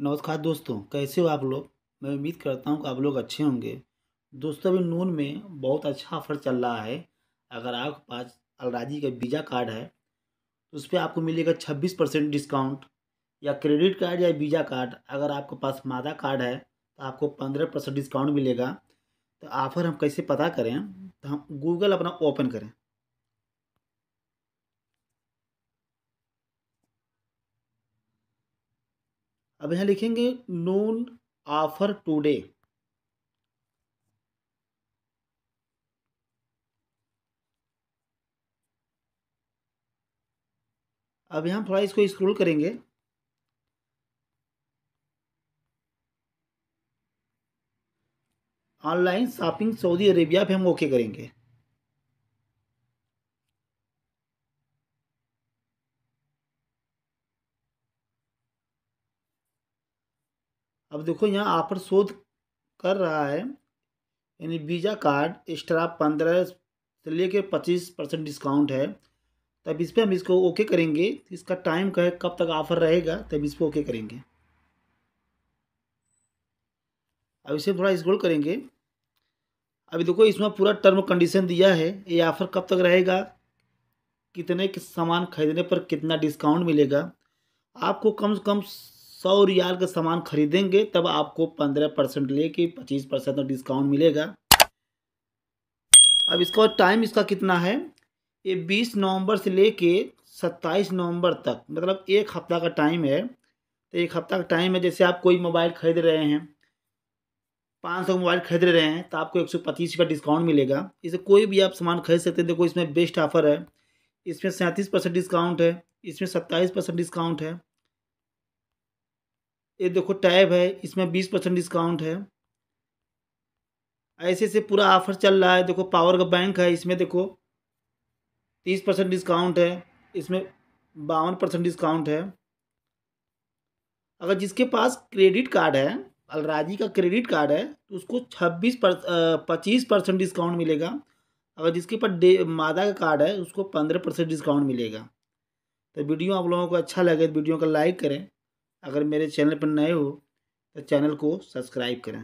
नमस्कार दोस्तों कैसे हो आप लोग मैं उम्मीद करता हूँ कि आप लोग अच्छे होंगे दोस्तों अभी नून में बहुत अच्छा ऑफर चल रहा है अगर आपके पास अलराजी का वीज़ा कार्ड है तो उस पर आपको मिलेगा छब्बीस परसेंट डिस्काउंट या क्रेडिट कार्ड या वीज़ा कार्ड अगर आपके पास मादा कार्ड है तो आपको पंद्रह परसेंट डिस्काउंट मिलेगा तो ऑफ़र हम कैसे पता करें तो हम गूगल अपना ओपन करें अब यहाँ लिखेंगे नून ऑफर टुडे अब यहाँ थोड़ा इसको स्क्रॉल करेंगे ऑनलाइन शॉपिंग सऊदी अरेबिया पे हम ओके करेंगे अब देखो यहाँ ऑफर शोध कर रहा है यानी वीज़ा कार्ड एक्स्ट्रा पंद्रह से लेकर पच्चीस परसेंट डिस्काउंट है तब इस पर हम इसको ओके करेंगे इसका टाइम कहे कब तक ऑफर रहेगा तब इस पर ओके करेंगे अब इसे थोड़ा स्क्रोल करेंगे अभी देखो इसमें पूरा टर्म कंडीशन दिया है ये ऑफ़र कब तक रहेगा कितने के सामान खरीदने पर कितना डिस्काउंट मिलेगा आपको कम से कम सौ रियाल का सामान खरीदेंगे तब आपको पंद्रह परसेंट लेके पच्चीस परसेंट तो डिस्काउंट मिलेगा अब इसका टाइम इसका कितना है ये बीस नवंबर से लेके सत्ताईस नवंबर तक मतलब एक हफ्ता का टाइम है तो एक हफ्ता का टाइम है जैसे आप कोई मोबाइल खरीद रहे हैं पाँच सौ मोबाइल खरीद रहे हैं तो आपको एक सौ पच्चीस का डिस्काउंट मिलेगा इसे कोई भी आप सामान खरीद सकते हैं देखो इसमें बेस्ट ऑफर है इसमें सैंतीस परसेंट डिस्काउंट है इसमें सत्ताईस परसेंट डिस्काउंट है ये देखो टैब है इसमें बीस परसेंट डिस्काउंट है ऐसे से पूरा ऑफर चल रहा है देखो पावर का बैंक है इसमें देखो तीस परसेंट डिस्काउंट है इसमें बावन परसेंट डिस्काउंट है अगर जिसके पास क्रेडिट कार्ड है अलराजी का क्रेडिट कार्ड है तो उसको छब्बीस पर पच्चीस परसेंट डिस्काउंट मिलेगा अगर जिसके पास डे मादा का कार्ड है उसको पंद्रह परसेंट डिस्काउंट मिलेगा तो वीडियो आप लोगों को अच्छा लगे तो वीडियो का लाइक करें अगर मेरे चैनल पर नए हो तो चैनल को सब्सक्राइब करें